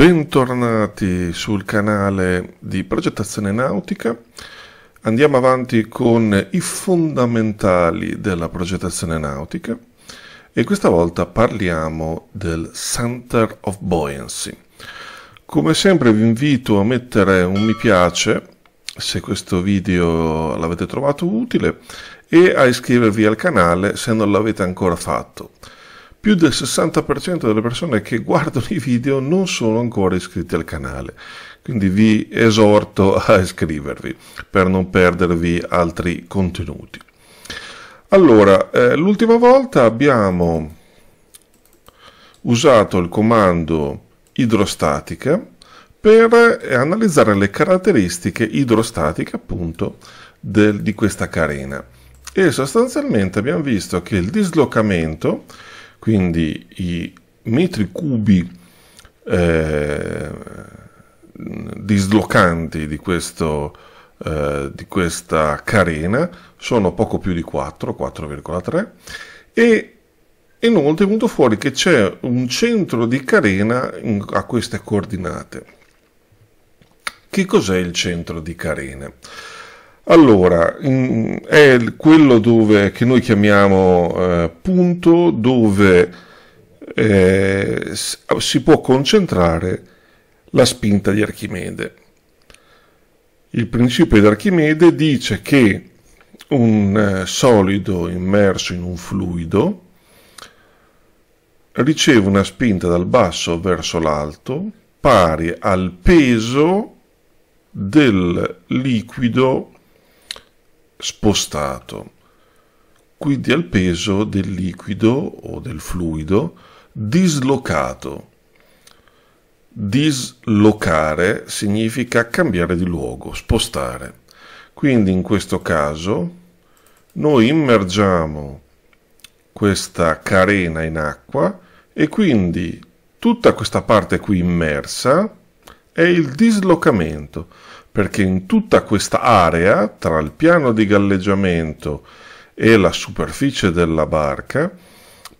Bentornati sul canale di progettazione nautica. Andiamo avanti con i fondamentali della progettazione nautica e questa volta parliamo del Center of Buoyancy. Come sempre vi invito a mettere un mi piace se questo video l'avete trovato utile e a iscrivervi al canale se non l'avete ancora fatto più del 60% delle persone che guardano i video non sono ancora iscritti al canale. Quindi vi esorto a iscrivervi per non perdervi altri contenuti. Allora, eh, l'ultima volta abbiamo usato il comando idrostatica per eh, analizzare le caratteristiche idrostatiche appunto del, di questa carena e sostanzialmente abbiamo visto che il dislocamento quindi i metri cubi eh, dislocanti di, questo, eh, di questa carena sono poco più di 4, 4,3 e inoltre è venuto fuori che c'è un centro di carena in, a queste coordinate. Che cos'è il centro di carena? Allora, è quello dove, che noi chiamiamo eh, punto dove eh, si può concentrare la spinta di Archimede. Il principio di Archimede dice che un eh, solido immerso in un fluido riceve una spinta dal basso verso l'alto pari al peso del liquido spostato, quindi al peso del liquido o del fluido dislocato. Dislocare significa cambiare di luogo, spostare. Quindi in questo caso noi immergiamo questa carena in acqua e quindi tutta questa parte qui immersa è il dislocamento perché in tutta questa area, tra il piano di galleggiamento e la superficie della barca,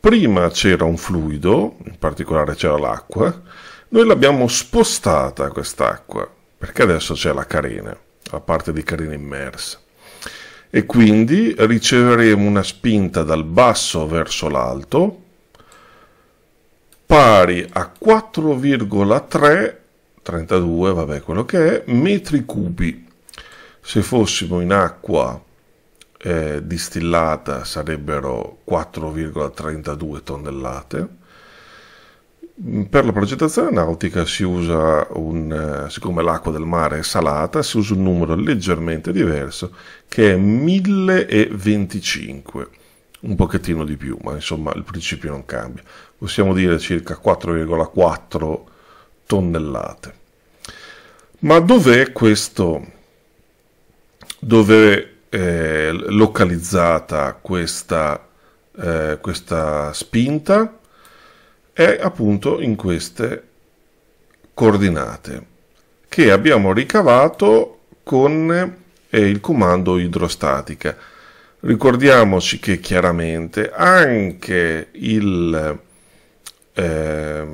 prima c'era un fluido, in particolare c'era l'acqua, noi l'abbiamo spostata quest'acqua, perché adesso c'è la carena, la parte di carena immersa. E quindi riceveremo una spinta dal basso verso l'alto pari a 4,3 32, vabbè quello che è, metri cubi. Se fossimo in acqua eh, distillata sarebbero 4,32 tonnellate. Per la progettazione nautica si usa un, eh, siccome l'acqua del mare è salata, si usa un numero leggermente diverso che è 1025, un pochettino di più, ma insomma il principio non cambia. Possiamo dire circa 4,4 tonnellate. Ma dov'è questo? Dove è eh, localizzata questa, eh, questa spinta? È appunto in queste coordinate che abbiamo ricavato con eh, il comando idrostatica. Ricordiamoci che chiaramente anche il eh,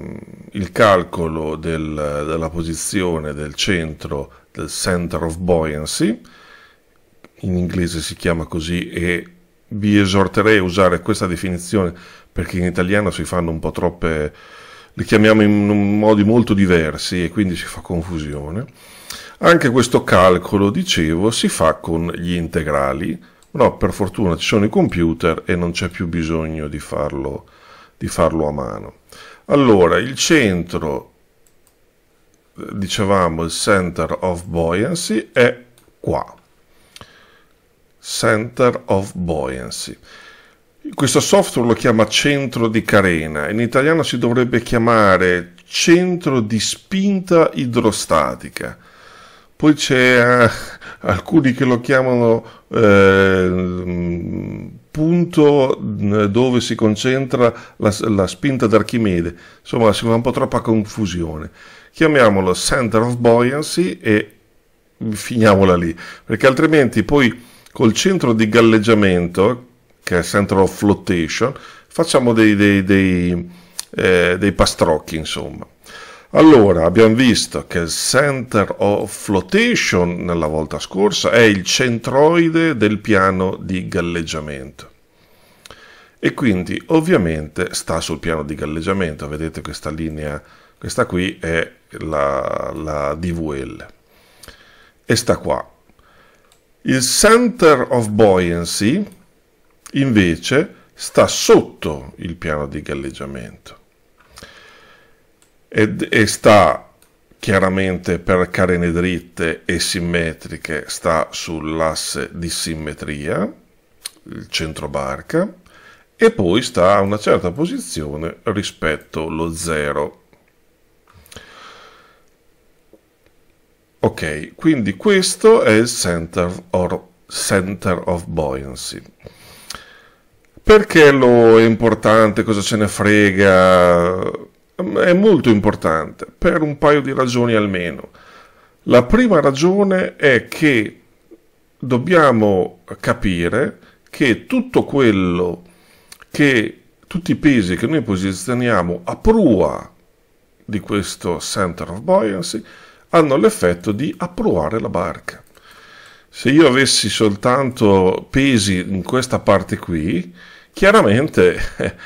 il calcolo del, della posizione del centro, del center of buoyancy, in inglese si chiama così e vi esorterei a usare questa definizione perché in italiano si fanno un po' troppe, li chiamiamo in modi molto diversi e quindi si fa confusione. Anche questo calcolo, dicevo, si fa con gli integrali, No, per fortuna ci sono i computer e non c'è più bisogno di farlo di farlo a mano. Allora, il centro, dicevamo il center of buoyancy, è qua. Center of buoyancy. Questo software lo chiama centro di carena, in italiano si dovrebbe chiamare centro di spinta idrostatica. Poi c'è eh, alcuni che lo chiamano eh, punto dove si concentra la, la spinta d'Archimede. Insomma, si fa un po' troppa confusione. Chiamiamolo center of buoyancy e finiamola lì, perché altrimenti poi col centro di galleggiamento, che è center of flotation, facciamo dei, dei, dei, eh, dei pastrocchi, insomma. Allora, abbiamo visto che il center of flotation nella volta scorsa è il centroide del piano di galleggiamento e quindi ovviamente sta sul piano di galleggiamento, vedete questa linea, questa qui è la, la DVL e sta qua. Il center of buoyancy invece sta sotto il piano di galleggiamento ed, e sta chiaramente per carene dritte e simmetriche sta sull'asse di simmetria, il centro barca, e poi sta a una certa posizione rispetto allo zero. Ok, quindi questo è il center, or, center of buoyancy. Perché lo è importante? Cosa ce ne frega? Ehm, è molto importante per un paio di ragioni almeno. La prima ragione è che dobbiamo capire che tutto quello che tutti i pesi che noi posizioniamo a prua di questo center of buoyancy hanno l'effetto di approvare la barca. Se io avessi soltanto pesi in questa parte qui, chiaramente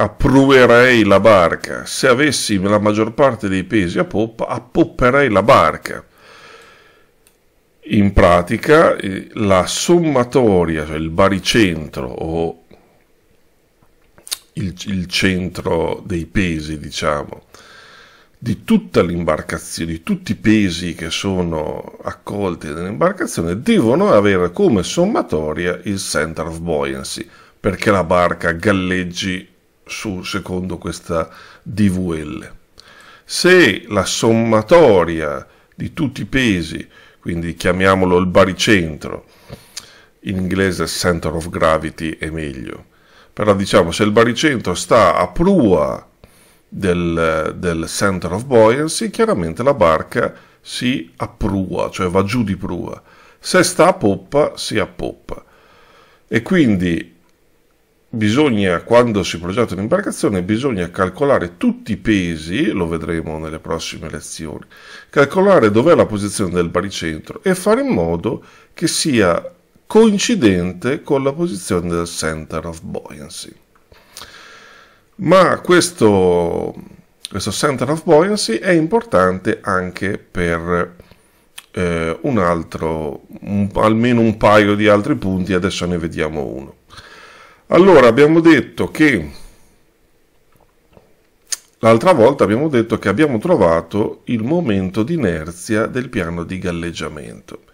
approverei la barca. Se avessi la maggior parte dei pesi a poppa, appopperei la barca. In pratica eh, la sommatoria, cioè il baricentro o il, il centro dei pesi, diciamo, di tutta l'imbarcazione, di tutti i pesi che sono accolti nell'imbarcazione, devono avere come sommatoria il center of buoyancy, perché la barca galleggi su, secondo questa DVL. Se la sommatoria di tutti i pesi, quindi chiamiamolo il baricentro, in inglese center of gravity è meglio, però diciamo se il baricentro sta a prua del, del center of buoyancy, chiaramente la barca si apprua, cioè va giù di prua. Se sta a poppa, si appoppa. E quindi bisogna, quando si progetta un'imbarcazione, bisogna calcolare tutti i pesi, lo vedremo nelle prossime lezioni, calcolare dov'è la posizione del baricentro e fare in modo che sia coincidente con la posizione del center of buoyancy. Ma questo, questo center of buoyancy è importante anche per eh, un altro, un, almeno un paio di altri punti, adesso ne vediamo uno. Allora, abbiamo detto che l'altra volta abbiamo detto che abbiamo trovato il momento di inerzia del piano di galleggiamento,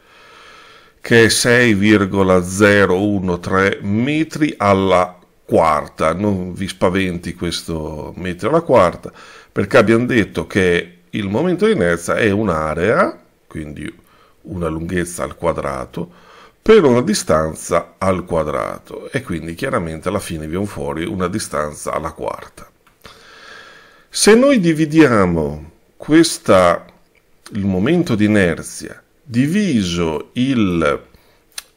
che è 6,013 metri alla quarta. Non vi spaventi questo metro alla quarta, perché abbiamo detto che il momento di inerzia è un'area, quindi una lunghezza al quadrato, per una distanza al quadrato e quindi chiaramente alla fine viene fuori una distanza alla quarta. Se noi dividiamo questa, il momento di inerzia diviso il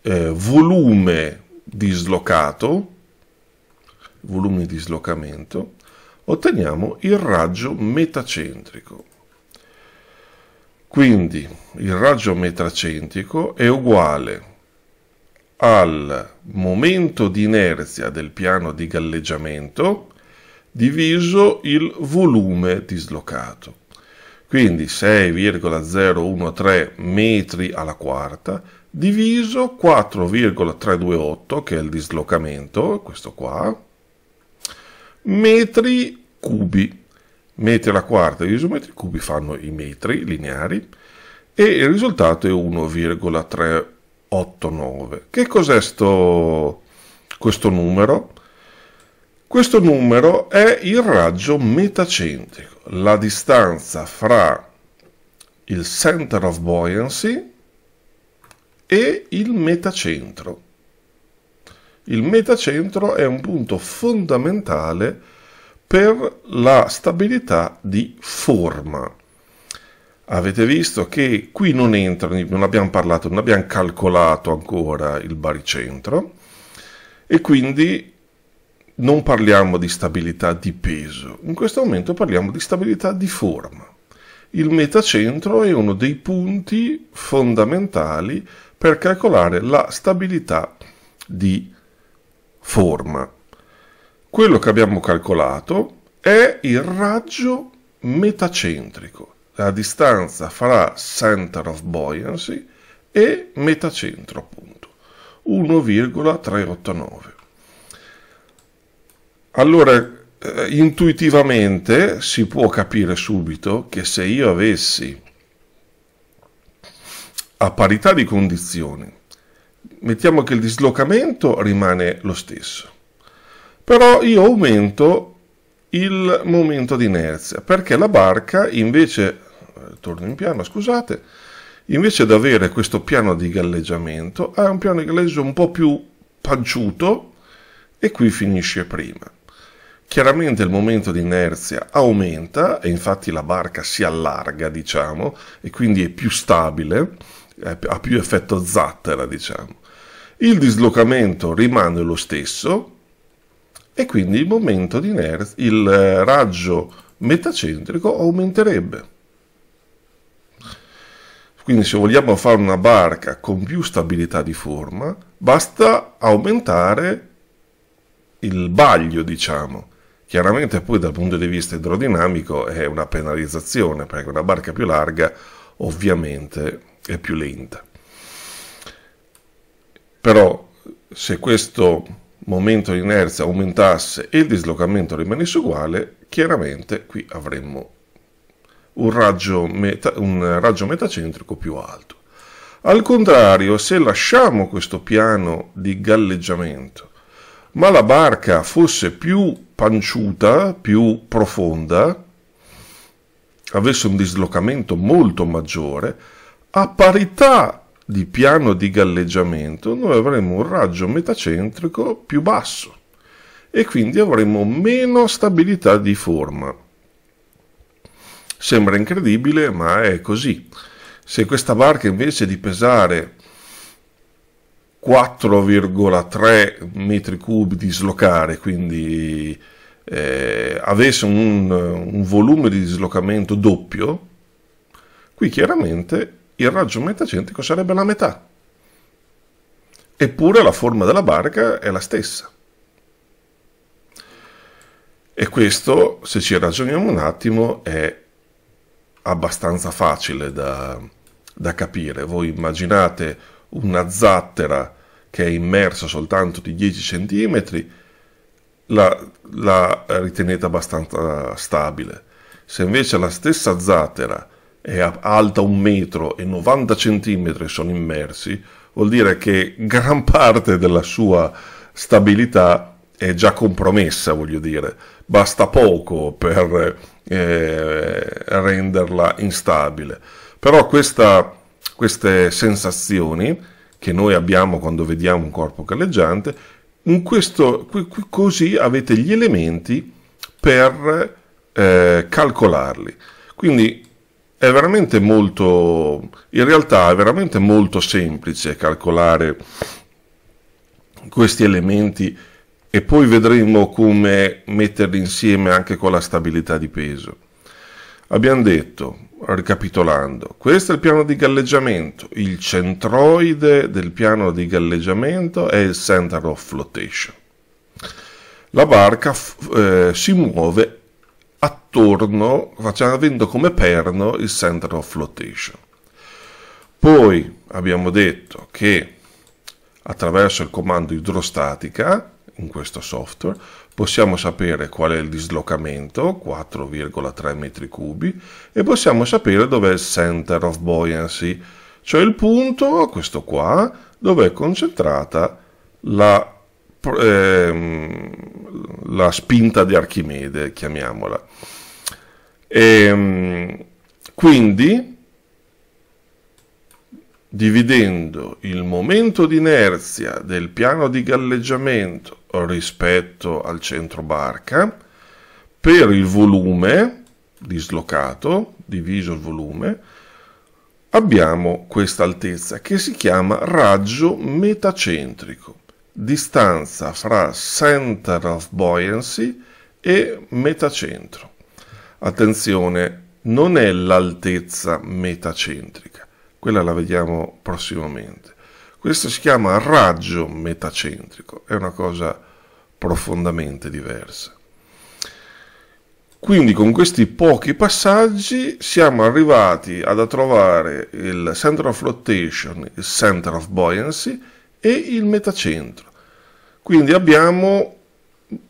eh, volume dislocato, volume di dislocamento, otteniamo il raggio metacentrico. Quindi il raggio metacentrico è uguale a al momento di inerzia del piano di galleggiamento diviso il volume dislocato. Quindi 6,013 metri alla quarta diviso 4,328 che è il dislocamento, questo qua, metri cubi. Metri alla quarta diviso metri cubi fanno i metri lineari e il risultato è 1,3 89. Che cos'è sto, questo numero? Questo numero è il raggio metacentrico, la distanza fra il center of buoyancy e il metacentro. Il metacentro è un punto fondamentale per la stabilità di forma. Avete visto che qui non entra, non abbiamo parlato, non abbiamo calcolato ancora il baricentro e quindi non parliamo di stabilità di peso, in questo momento parliamo di stabilità di forma. Il metacentro è uno dei punti fondamentali per calcolare la stabilità di forma. Quello che abbiamo calcolato è il raggio metacentrico la distanza fra center of buoyancy e metacentro appunto 1,389 allora eh, intuitivamente si può capire subito che se io avessi a parità di condizioni mettiamo che il dislocamento rimane lo stesso però io aumento il momento di inerzia perché la barca invece torno in piano, scusate, invece di avere questo piano di galleggiamento, ha un piano di galleggio un po' più panciuto e qui finisce prima. Chiaramente il momento di inerzia aumenta e infatti la barca si allarga, diciamo, e quindi è più stabile, ha più effetto zattera, diciamo. Il dislocamento rimane lo stesso e quindi il momento di inerzia, il eh, raggio metacentrico aumenterebbe. Quindi se vogliamo fare una barca con più stabilità di forma, basta aumentare il baglio, diciamo. Chiaramente poi dal punto di vista idrodinamico è una penalizzazione, perché una barca più larga ovviamente è più lenta. Però se questo momento di inerzia aumentasse e il dislocamento rimanesse uguale, chiaramente qui avremmo un raggio, meta, un raggio metacentrico più alto. Al contrario, se lasciamo questo piano di galleggiamento, ma la barca fosse più panciuta, più profonda, avesse un dislocamento molto maggiore, a parità di piano di galleggiamento noi avremo un raggio metacentrico più basso e quindi avremo meno stabilità di forma. Sembra incredibile, ma è così. Se questa barca invece di pesare 4,3 metri cubi di slocare, quindi eh, avesse un, un volume di dislocamento doppio, qui chiaramente il raggio metacentico sarebbe la metà. Eppure la forma della barca è la stessa. E questo, se ci ragioniamo un attimo, è abbastanza facile da, da capire. Voi immaginate una zattera che è immersa soltanto di 10 cm, la, la ritenete abbastanza stabile. Se invece la stessa zattera è alta 1 metro e 90 cm sono immersi, vuol dire che gran parte della sua stabilità è già compromessa, voglio dire, basta poco per eh, renderla instabile. Però questa, queste sensazioni che noi abbiamo quando vediamo un corpo galleggiante, questo, così avete gli elementi per eh, calcolarli. Quindi è veramente molto, in realtà è veramente molto semplice calcolare questi elementi e poi vedremo come metterli insieme anche con la stabilità di peso. Abbiamo detto, ricapitolando, questo è il piano di galleggiamento, il centroide del piano di galleggiamento è il center of flotation. La barca eh, si muove attorno, facendo, avendo come perno il center of flotation. Poi abbiamo detto che attraverso il comando idrostatica in questo software, possiamo sapere qual è il dislocamento, 4,3 metri cubi, e possiamo sapere dov'è il center of buoyancy, cioè il punto, questo qua, dove è concentrata la, eh, la spinta di Archimede, chiamiamola. E, ehm, quindi, dividendo il momento di inerzia del piano di galleggiamento rispetto al centro barca per il volume dislocato diviso il volume abbiamo questa altezza che si chiama raggio metacentrico distanza fra center of buoyancy e metacentro attenzione non è l'altezza metacentrica quella la vediamo prossimamente questo si chiama raggio metacentrico, è una cosa profondamente diversa. Quindi con questi pochi passaggi siamo arrivati ad trovare il center of rotation, il center of buoyancy e il metacentro. Quindi abbiamo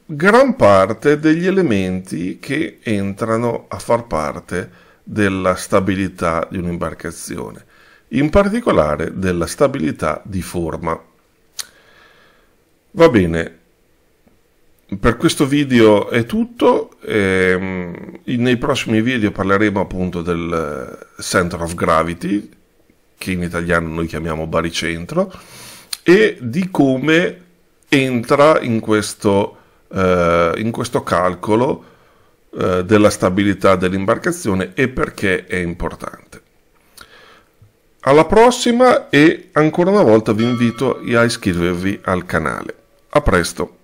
gran parte degli elementi che entrano a far parte della stabilità di un'imbarcazione in particolare della stabilità di forma. Va bene, per questo video è tutto, ehm, nei prossimi video parleremo appunto del eh, Center of Gravity, che in italiano noi chiamiamo baricentro, e di come entra in questo, eh, in questo calcolo eh, della stabilità dell'imbarcazione e perché è importante. Alla prossima e ancora una volta vi invito a iscrivervi al canale. A presto!